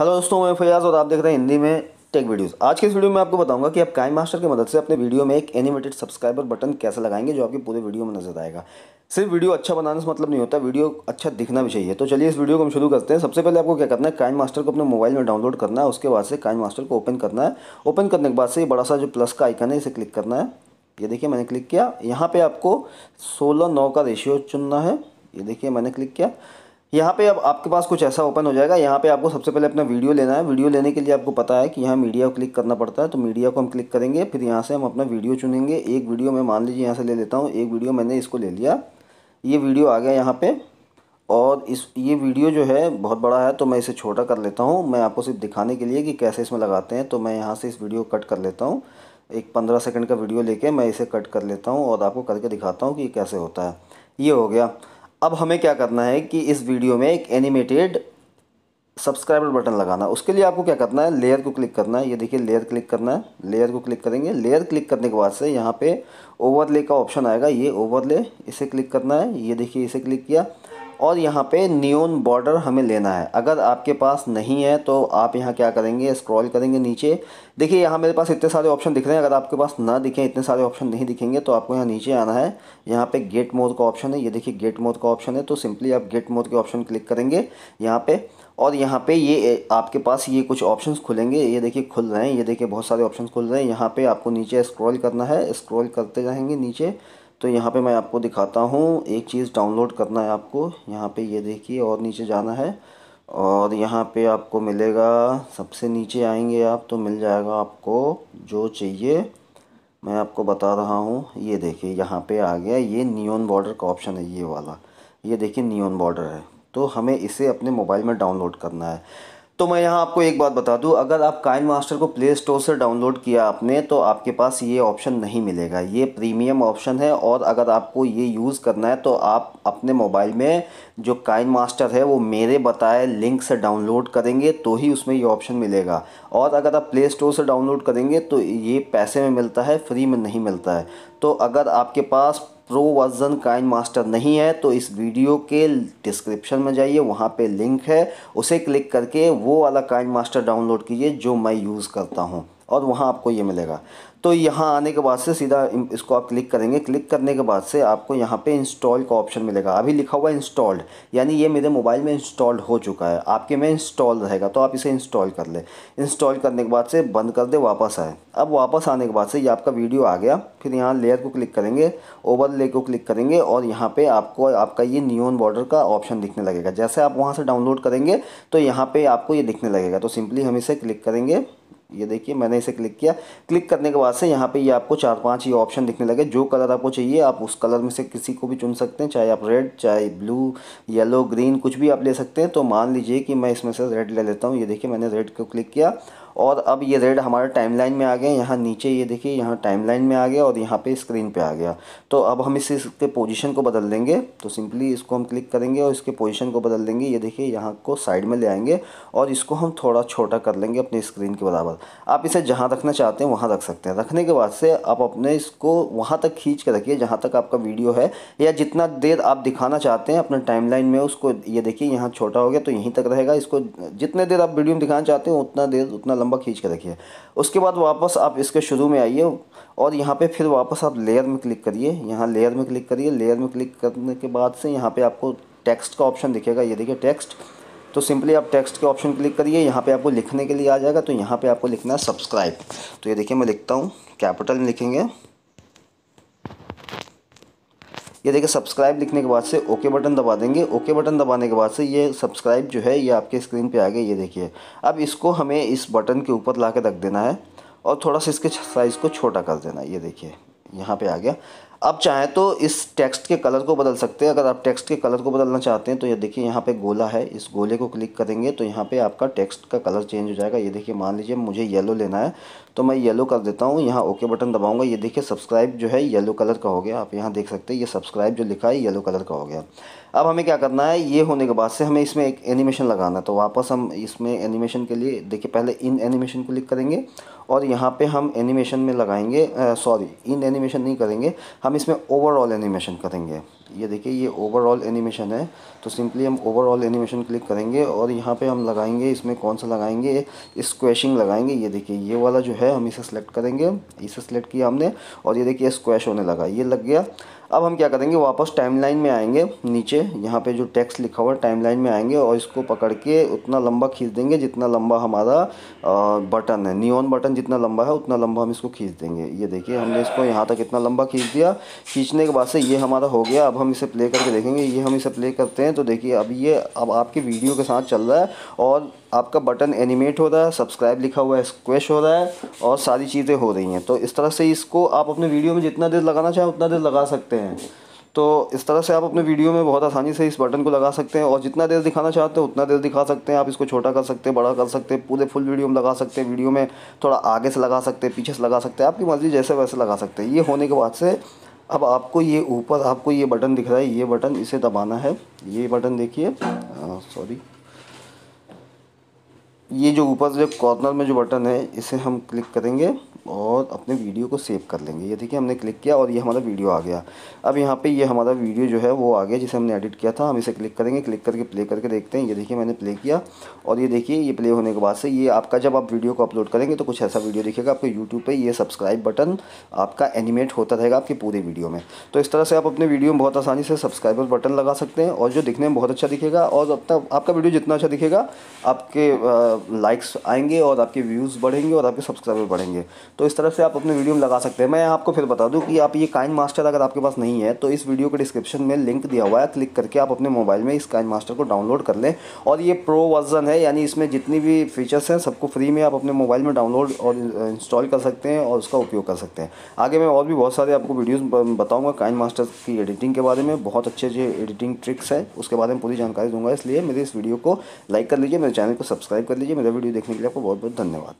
hello दोस्तों मैं फैयाज़ और आप देख रहे हैं हिंदी में टेक वीडियोस आज के इस वीडियो में आपको बताऊंगा कि आप काइम मास्टर की मदद से अपने वीडियो में एक एनिमेटेड सब्सक्राइबर बटन कैसे लगाएंगे जो आपके पूरे वीडियो में नजर आएगा सिर्फ वीडियो अच्छा बनाने से मतलब नहीं होता वीडियो अच्छा दिखना भी चाहिए तो चलिए इस वीडियो को हम शुरू करते हैं सबसे पहले आपको क्या करना है काइन मास्टर को अपने मोबाइल में डाउनलोड करना है उसके बाद से काइन मास्टर को ओपन करना है ओपन करने के बाद से बड़ा सा जो प्लस का आइकन है इसे क्लिक करना है ये देखिए मैंने क्लिक किया यहाँ पर आपको सोलह नौ का रेशियो चुनना है ये देखिए मैंने क्लिक किया यहाँ पे अब आपके पास कुछ ऐसा ओपन हो जाएगा यहाँ पे आपको सबसे पहले अपना वीडियो लेना है वीडियो लेने के लिए आपको पता है कि यहाँ मीडिया को क्लिक करना पड़ता है तो मीडिया को हम क्लिक करेंगे फिर यहाँ से हम अपना वीडियो चुनेंगे एक वीडियो मैं मान लीजिए यहाँ से ले लेता हूँ एक वीडियो मैंने इसको ले लिया ये वीडियो आ गया यहाँ पर और इस ये वीडियो जो है बहुत बड़ा है तो मैं इसे छोटा कर लेता हूँ मैं आपको सिर्फ दिखाने के लिए कि कैसे इसमें लगाते हैं तो मैं यहाँ से इस वीडियो कट कर लेता हूँ एक पंद्रह सेकेंड का वीडियो लेके मैं इसे कट कर लेता हूँ और आपको करके दिखाता हूँ कि कैसे होता है ये हो गया अब हमें क्या करना है कि इस वीडियो में एक एनिमेटेड सब्सक्राइबर बटन लगाना उसके लिए आपको क्या करना है लेयर को क्लिक करना है ये देखिए लेयर क्लिक करना है लेयर को क्लिक करेंगे लेयर क्लिक करने के बाद से यहाँ पे ओवरले का ऑप्शन आएगा ये ओवरले इसे क्लिक करना है ये देखिए इसे क्लिक किया और यहाँ पे नियोन बॉर्डर हमें लेना है अगर आपके पास नहीं है तो आप यहाँ क्या करेंगे स्क्रॉल करेंगे नीचे देखिए यहाँ मेरे पास इतने सारे ऑप्शन दिख रहे हैं अगर आपके पास ना दिखें इतने सारे ऑप्शन नहीं दिखेंगे तो आपको यहाँ नीचे आना है यहाँ पे गेट मोड का ऑप्शन है ये देखिए गेट मोड का ऑप्शन है तो सिंपली आप गेट मोड के ऑप्शन क्लिक करेंगे यहाँ पर और यहाँ पे ये आपके पास ये कुछ ऑप्शन खुलेंगे ये देखिए खुल रहे हैं ये देखिए बहुत सारे ऑप्शन खुल रहे हैं यहाँ पर आपको नीचे स्क्रॉल करना है स्क्रॉल करते रहेंगे नीचे तो यहाँ पे मैं आपको दिखाता हूँ एक चीज़ डाउनलोड करना है आपको यहाँ पे ये देखिए और नीचे जाना है और यहाँ पे आपको मिलेगा सबसे नीचे आएंगे आप तो मिल जाएगा आपको जो चाहिए मैं आपको बता रहा हूँ ये देखिए यहाँ पे आ गया ये नियोन बॉर्डर का ऑप्शन है ये वाला ये देखिए नियोन बॉर्डर है तो हमें इसे अपने मोबाइल में डाउनलोड करना है तो मैं यहाँ आपको एक बात बता दूँ अगर आप काइन मास्टर को प्ले स्टोर से डाउनलोड किया आपने तो आपके पास ये ऑप्शन नहीं मिलेगा ये प्रीमियम ऑप्शन है और अगर आपको ये यूज़ करना है तो आप अपने मोबाइल में जो काइन मास्टर है वो मेरे बताए लिंक से डाउनलोड करेंगे तो ही उसमें ये ऑप्शन मिलेगा और अगर आप प्ले स्टोर से डाउनलोड करेंगे तो ये पैसे में मिलता है फ्री में नहीं मिलता है तो अगर आपके पास प्रो वर्जन काइन मास्टर नहीं है तो इस वीडियो के डिस्क्रिप्शन में जाइए वहाँ पे लिंक है उसे क्लिक करके वो वाला काइन मास्टर डाउनलोड कीजिए जो मैं यूज़ करता हूँ और वहाँ आपको ये मिलेगा तो यहाँ आने के बाद से सीधा इसको आप क्लिक करेंगे क्लिक करने के बाद से आपको यहाँ पे इंस्टॉल का ऑप्शन मिलेगा अभी लिखा हुआ इंस्टॉल्ड यानी ये मेरे मोबाइल में इंस्टॉल्ड हो चुका है आपके में इंस्टॉल रहेगा तो आप इसे इंस्टॉल कर ले इंस्टॉल करने के बाद से बंद कर दे वापस आए अब वापस आने के बाद से ये आपका वीडियो आ गया फिर यहाँ लेयर को क्लिक करेंगे ले को क्लिक करेंगे और यहाँ पर आपको आपका ये न्यून बॉर्डर का ऑप्शन दिखने लगेगा जैसे आप वहाँ से डाउनलोड करेंगे तो यहाँ पर आपको ये दिखने लगेगा तो सिंपली हम इसे क्लिक करेंगे ये देखिए मैंने इसे क्लिक किया क्लिक करने के बाद से यहाँ पे ये आपको चार पांच ये ऑप्शन दिखने लगे जो कलर आपको चाहिए आप उस कलर में से किसी को भी चुन सकते हैं चाहे आप रेड चाहे ब्लू येलो ग्रीन कुछ भी आप ले सकते हैं तो मान लीजिए कि मैं इसमें से रेड ले लेता हूँ ये देखिए मैंने रेड को क्लिक किया और अब ये रेड हमारे टाइमलाइन में आ गया यहाँ नीचे ये देखिए यहाँ टाइमलाइन में आ गया और यहाँ पे स्क्रीन पे आ गया तो अब हम इस इसके पोजीशन को बदल देंगे तो सिंपली इसको हम क्लिक करेंगे और इसके पोजीशन को बदल देंगे ये देखिए यहाँ को साइड में ले आएंगे और इसको हम थोड़ा छोटा कर लेंगे अपने स्क्रीन के बराबर आप इसे जहाँ रखना चाहते हैं वहाँ रख सकते हैं रखने के बाद से आप अपने इसको वहाँ तक खींच के रखिए जहाँ तक आपका वीडियो है या जितना देर आप दिखाना चाहते हैं अपने टाइम में उसको ये देखिए यहाँ छोटा हो गया तो यहीं तक रहेगा इसको जितने देर आप वीडियो में दिखाना चाहते हैं उतना देर उतना लंबा खींच के रखिए उसके बाद वापस आप इसके शुरू में आइए और यहाँ पे फिर वापस आप लेयर में क्लिक करिए यहाँ लेयर में क्लिक करिए लेयर में क्लिक करने के बाद से यहाँ पे आपको टेक्स्ट का ऑप्शन दिखेगा ये देखिए टेक्स्ट तो सिंपली आप टेक्स्ट के ऑप्शन क्लिक करिए यहाँ पर आपको लिखने के लिए आ जाएगा तो यहाँ पर आपको लिखना है सब्सक्राइब तो ये देखिए मैं लिखता हूँ कैपिटल में लिखेंगे ये देखिए सब्सक्राइब लिखने के बाद से ओके बटन दबा देंगे ओके बटन दबाने के बाद से ये सब्सक्राइब जो है ये आपके स्क्रीन पे आ गया ये देखिए अब इसको हमें इस बटन के ऊपर ला के रख देना है और थोड़ा सा इसके साइज़ को छोटा कर देना ये देखिए यहाँ पे आ गया अब चाहें तो इस टेक्स्ट के कलर को बदल सकते हैं अगर आप टेक्स्ट के कलर को बदलना चाहते हैं तो ये देखिए यहाँ पे गोला है इस गोले को क्लिक करेंगे तो यहाँ पे आपका टेक्स्ट का कलर चेंज हो जाएगा ये देखिए मान लीजिए मुझे येलो लेना है तो मैं येलो कर देता हूँ यहाँ ओके बटन दबाऊँगा ये देखिए सब्सक्राइब जो है येलो कलर का हो गया आप यहाँ देख सकते हैं ये सब्सक्राइब जो लिखा है येलो कलर का हो गया अब हमें क्या करना है ये होने के बाद से हमें इसमें एक एनिमेशन लगाना है तो वापस हम इसमें एनिमेशन के लिए देखिए पहले इन एनिमेशन को क्लिक करेंगे और यहाँ पे हम एनिमेशन में लगाएंगे सॉरी इन एनिमेशन नहीं करेंगे हम हम इसमें ओवरऑल एनिमेशन करेंगे ये देखिए ये ओवरऑल एनिमेशन है तो सिंपली हम ओवरऑल एनिमेशन क्लिक करेंगे और यहाँ पे हम लगाएंगे इसमें कौन सा लगाएंगे स्क्वैशिंग लगाएंगे ये देखिए ये वाला जो है हम इसे सेलेक्ट करेंगे इसे सेलेक्ट किया हमने और ये देखिए स्क्वैश होने लगा ये लग गया अब हम क्या करेंगे वापस टाइमलाइन में आएंगे नीचे यहाँ पे जो टेक्स्ट लिखा हुआ है टाइमलाइन में आएंगे और इसको पकड़ के उतना लंबा खींच देंगे जितना लंबा हमारा बटन है नियॉन बटन जितना लंबा है उतना लंबा हम इसको खींच देंगे ये देखिए हमने इसको यहाँ तक इतना लंबा खींच दिया खींचने के बाद से ये हमारा हो गया अब हम इसे प्ले करके देखेंगे ये हम इसे प्ले करते हैं तो देखिए अब ये अब आपके वीडियो के साथ चल रहा है और आपका बटन एनिमेट हो रहा है सब्सक्राइब लिखा हुआ है स्क्वेश हो रहा है और सारी चीज़ें हो रही हैं तो इस तरह से इसको आप अपने वीडियो में जितना देर लगाना चाहें उतना देर लगा सकते हैं तो इस तरह से आप अपने वीडियो में बहुत आसानी से इस बटन को लगा सकते हैं और जितना देर दिखाना चाहते हो उतना देर दिखा सकते हैं आप इसको छोटा कर सकते हैं बड़ा कर सकते हैं पूरे फुल वीडियो में लगा सकते हैं वीडियो में थोड़ा आगे से लगा सकते हैं पीछे से लगा सकते हैं आपकी मर्ज़ी जैसे वैसे लगा सकते हैं ये होने के बाद से अब आपको ये ऊपर आपको ये बटन दिख रहा है ये बटन इसे दबाना है ये बटन देखिए सॉरी ये जो ऊपर जो कॉर्नर में जो बटन है इसे हम क्लिक करेंगे और अपने वीडियो को सेव कर लेंगे ये देखिए हमने क्लिक किया और ये हमारा वीडियो आ गया अब यहाँ पे ये हमारा वीडियो जो है वो आ गया जिसे हमने एडिट किया था हम इसे क्लिक करेंगे क्लिक करके प्ले करके देखते हैं ये देखिए मैंने प्ले किया और ये देखिए ये प्ले होने के बाद से ये आपका जब आप वीडियो को अपलोड करेंगे तो कुछ ऐसा वीडियो देखिएगा आपके यूट्यूब पर यह सब्सक्राइब बटन आपका एनिमेट होता रहेगा आपके पूरे वीडियो में तो इस तरह से आप अपने वीडियो में बहुत आसानी से सब्सक्राइबर बटन लगा सकते हैं और जो दिखने में बहुत अच्छा दिखेगा और अपना आपका वीडियो जितना अच्छा दिखेगा आपके लाइक्स आएंगे और आपके व्यूज़ बढ़ेंगे और आपके सब्सक्राइबर बढ़ेंगे तो इस तरह से आप अपने वीडियो में लगा सकते हैं मैं आपको फिर बता दूँ कि आप ये काइन मास्टर अगर आपके पास नहीं है तो इस वीडियो के डिस्क्रिप्शन में लिंक दिया हुआ है क्लिक करके आप अपने मोबाइल में इस काइन मास्टर को डाउनलोड कर लें और ये प्रो वर्जन है यानी इसमें जितनी भी फीचर्स हैं सबको फ्री में आप अपने मोबाइल में डाउनलोड और इंस्टॉल कर सकते हैं और उसका उपयोग कर सकते हैं आगे मैं और भी बहुत सारे आपको वीडियोज़ बताऊँगा काइन मास्टर की एडिटिंग के बारे में बहुत अच्छे अच्छे एडिटिंग ट्रिक्स है उसके बारे में पूरी जानकारी दूंगा इसलिए मेरे इस वीडियो को लाइक कर लीजिए मेरे चैनल को सब्सक्राइब कर लीजिए मेरा वीडियो देखने के लिए आपको बहुत बहुत धन्यवाद